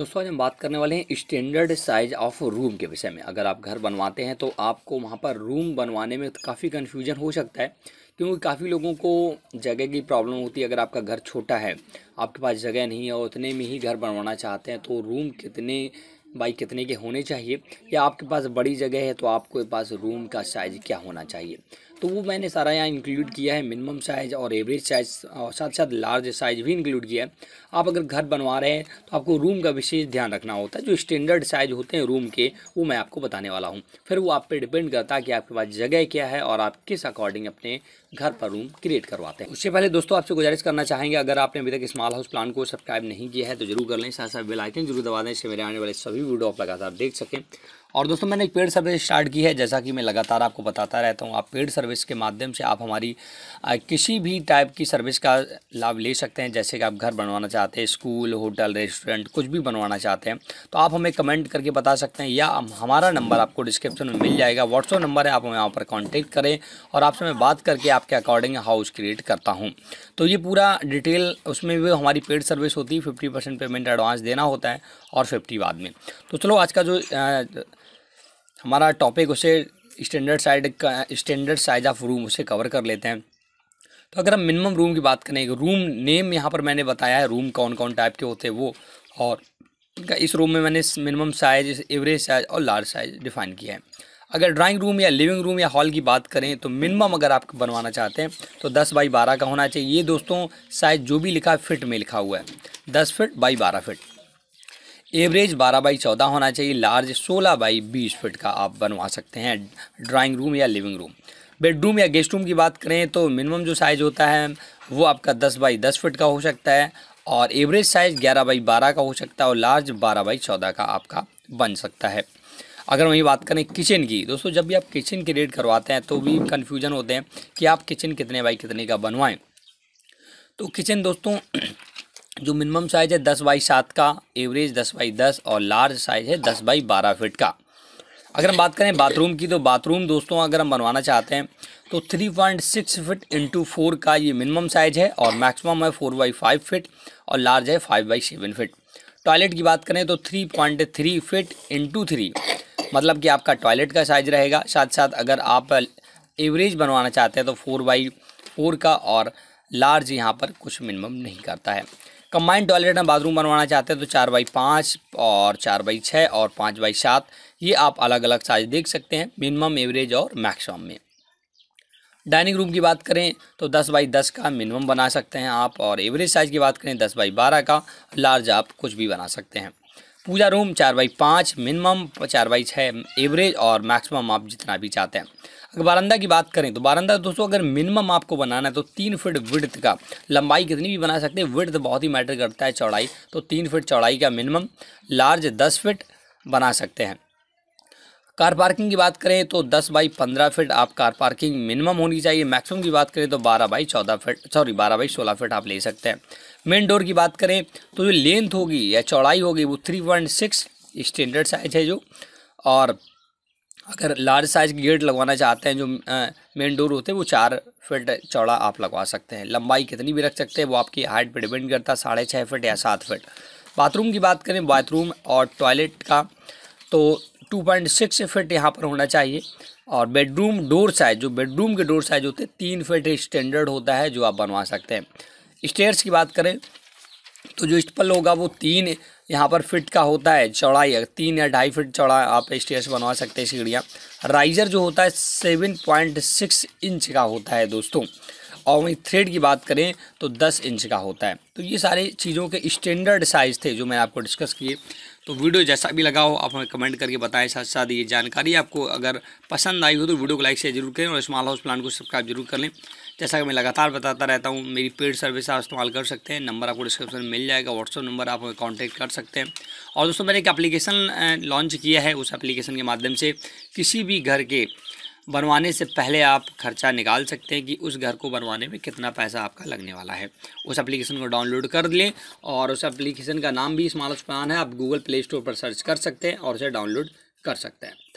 दोस्तों आज हम बात करने वाले हैं स्टैंडर्ड साइज ऑफ रूम के विषय में अगर आप घर बनवाते हैं तो आपको वहाँ पर रूम बनवाने में काफ़ी कन्फ्यूजन हो सकता है क्योंकि काफ़ी लोगों को जगह की प्रॉब्लम होती है अगर आपका घर छोटा है आपके पास जगह नहीं है और उतने में ही घर बनवाना चाहते हैं तो रूम कितने बाई कितने के होने चाहिए या आपके पास बड़ी जगह है तो आपके पास रूम का साइज़ क्या होना चाहिए तो वो मैंने सारा यहाँ इंक्लूड किया है मिनिमम साइज़ और एवरेज साइज़ और साथ साथ लार्ज साइज़ भी इंक्लूड किया है आप अगर घर बनवा रहे हैं तो आपको रूम का विशेष ध्यान रखना होता है जो स्टैंडर्ड साइज़ होते हैं रूम के वो मैं आपको बताने वाला हूँ फिर वो आप पर डिपेंड करता है कि आपके पास जगह क्या है और आप किस अकॉर्डिंग अपने घर पर रूम क्रिएट करवाते हैं उससे पहले दोस्तों आपसे गुजारिश करना चाहेंगे अगर आपने अभी तक स्मॉल हाउस प्लान को सब्सक्राइब नहीं किया है तो जरूर कर लें साथ साथ बेल आइकन जरूर दबा दें इससे मेरे आने वाले सभी वीडियो आप लगातार देख सकें और दोस्तों मैंने एक पेड सर्विस स्टार्ट की है जैसा कि मैं लगातार आपको बताता रहता हूँ आप पेड सर्विस के माध्यम से आप हमारी किसी भी टाइप की सर्विस का लाभ ले सकते हैं जैसे कि आप घर बनवाना चाहते हैं स्कूल होटल रेस्टोरेंट कुछ भी बनवाना चाहते हैं तो आप हमें कमेंट करके बता सकते हैं या हमारा नंबर आपको डिस्क्रिप्शन में मिल जाएगा व्हाट्सअप नंबर है आप हमें वहाँ पर कॉन्टेक्ट करें और आपसे मैं बात करके आपके अकॉर्डिंग हाउस क्रिएट करता हूँ तो ये पूरा डिटेल उसमें भी हमारी पेड सर्विस होती है फिफ्टी पेमेंट एडवांस देना होता है और फिफ्टी बाद में तो चलो आज का जो हमारा टॉपिक उसे स्टैंडर्ड साइड का स्टैंडर्ड साइज ऑफ रूम उसे कवर कर लेते हैं तो अगर हम मिनिमम रूम की बात करें रूम नेम यहाँ पर मैंने बताया है रूम कौन कौन टाइप के होते हैं वो और उनका इस रूम में मैंने मिनिमम साइज एवरेज साइज और लार्ज साइज डिफाइन किया है अगर ड्राइंग रूम या लिविंग रूम या हॉल की बात करें तो मिनिमम अगर आप बनवाना चाहते हैं तो दस बाई बारह का होना चाहिए ये दोस्तों साइज जो भी लिखा है फिट में लिखा हुआ है दस फिट बाई बारह फिट एवरेज 12 बाई 14 होना चाहिए लार्ज 16 बाई 20 फिट का आप बनवा सकते हैं ड्राइंग रूम या लिविंग रूम बेडरूम या गेस्ट रूम की बात करें तो मिनिमम जो साइज़ होता है वो आपका 10 बाई 10 फिट का हो सकता है और एवरेज साइज़ 11 बाई 12 का हो सकता है और लार्ज 12 बाई 14 का आपका बन सकता है अगर वही बात करें किचन की दोस्तों जब भी आप किचन की रेट करवाते हैं तो भी कन्फ्यूजन होते हैं कि आप किचन कितने बाई कितने का बनवाएं तो किचन दोस्तों जो मिनिमम साइज है दस बाई सात का एवरेज दस बाई दस और लार्ज साइज है दस बाई बारह फिट का अगर हम बात करें बाथरूम की तो बाथरूम दोस्तों अगर हम बनवाना चाहते हैं तो three point six feet into four का ये मिनिमम साइज है और मैक्सिमम है फोर बाई फाइव फिट और लार्ज है five by seven feet toilet की बात करें तो three point three feet into three मतलब कि आपका टॉयलेट का साइज रहेगा साथ साथ अगर आप एवरेज बनवाना चाहते हैं तो फोर बाई फोर का और लार्ज यहाँ पर कुछ मिनिमम नहीं करता है कंबाइंड टॉयलेट एंड बाथरूम बनवाना चाहते हैं तो चार बाई पाँच और चार बाई छः और पाँच बाई सात ये आप अलग अलग साइज देख सकते हैं मिनिमम एवरेज और मैक्सिमम में डाइनिंग रूम की बात करें तो दस बाई दस का मिनिमम बना सकते हैं आप और एवरेज साइज़ की बात करें दस बाई बारह का लार्ज आप कुछ भी बना सकते हैं पूजा रूम चार बाई पाँच मिनिमम चार बाई छः एवरेज और मैक्सिमम आप जितना भी चाहते हैं अगर बारंदा की बात करें तो बारंदा दोस्तों अगर मिनिमम आपको बनाना है तो तीन फीट विड्थ का लंबाई कितनी भी बना सकते हैं विड्थ बहुत ही मैटर करता है चौड़ाई तो तीन फीट चौड़ाई का मिनिमम लार्ज दस फिट बना सकते हैं कार पार्किंग की बात करें तो दस बाई पंद्रह फिट आप कार पार्किंग मिनिमम होनी चाहिए मैक्सिमम की बात करें तो बारह बाई चौदह फिट सॉरी बारह बाई सोलह फिट आप ले सकते हैं मेन डोर की बात करें तो जो लेंथ होगी या चौड़ाई होगी वो सिक्स स्टैंडर्ड साइज है जो और अगर लार्ज साइज के गेट लगवाना चाहते हैं जो मेन डोर होते हैं वो चार फिट चौड़ा आप लगवा सकते हैं लंबाई कितनी भी रख सकते हैं वो आपकी हाइट पर डिपेंड करता है साढ़े छः फिट या सात फिट बाथरूम की बात करें बाथरूम और टॉयलेट का तो टू पॉइंट सिक्स फिट यहाँ पर होना चाहिए और बेडरूम डोर साइज जो बेडरूम के डोर साइज होते हैं तीन फिट स्टैंडर्ड होता है जो आप बनवा सकते हैं स्टेयर्स की बात करें तो जो स्टपल होगा वो तीन यहाँ पर फिट का होता है चौड़ाई तीन या ढाई फिट चौड़ा आप स्टेयर्स बनवा सकते हैं सीढ़ियाँ राइजर जो होता है सेवन पॉइंट सिक्स इंच का होता है दोस्तों और वहीं थ्रेड की बात करें तो दस इंच का होता है तो ये सारी चीज़ों के स्टैंडर्ड साइज़ थे जो मैंने आपको डिस्कस किए तो वीडियो जैसा भी लगा हो आप हमें कमेंट करके बताएं साथ साथ ये जानकारी आपको अगर पसंद आई हो तो वीडियो को लाइक शेयर जरूर करें और स्मॉल हाउस प्लान को सब्सक्राइब जरूर कर लें जैसा कि मैं लगातार बताता रहता हूँ मेरी पेड सर्विस आप इस्तेमाल कर सकते हैं नंबर आपको डिस्क्रिप्शन में मिल जाएगा व्हाट्सअप नंबर आप हमें कॉन्टैक्ट कर सकते हैं और दोस्तों मैंने एक अप्लीकेशन लॉन्च किया है उस एप्लीकेशन के माध्यम से किसी भी घर के बनवाने से पहले आप खर्चा निकाल सकते हैं कि उस घर को बनवाने में कितना पैसा आपका लगने वाला है उस एप्लीकेशन को डाउनलोड कर लें और उस एप्लीकेशन का नाम भी स्मार्ट प्लान है आप गूगल प्ले स्टोर पर सर्च कर सकते हैं और उसे डाउनलोड कर सकते हैं